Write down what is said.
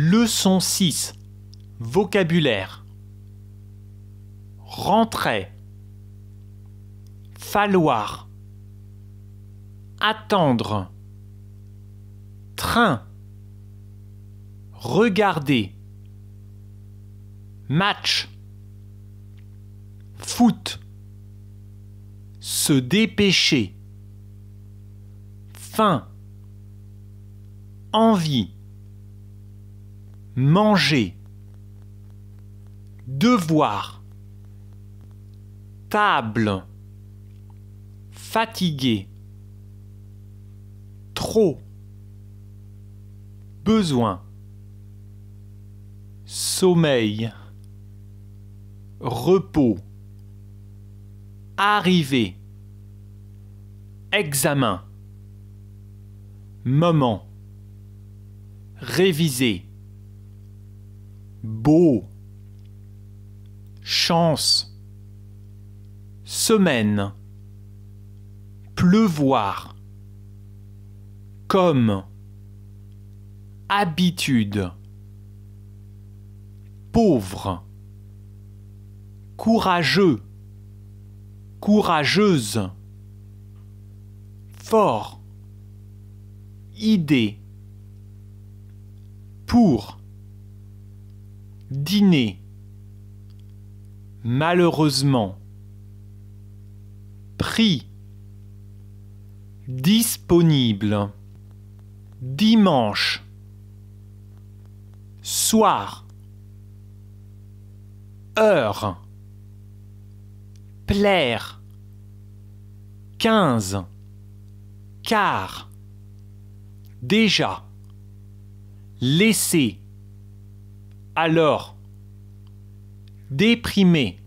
Leçon 6. Vocabulaire. Rentrer. Falloir. Attendre. Train. Regarder. Match. Foot. Se dépêcher. Fin. Envie manger, devoir, table, fatigué, trop, besoin, sommeil, repos, Arrivé examen, moment, réviser beau, chance, semaine, pleuvoir, comme, habitude, pauvre, courageux, courageuse, fort, idée, pour, dîner, malheureusement, prix, disponible, dimanche, soir, heure, plaire, quinze, Car déjà, laisser, alors déprimé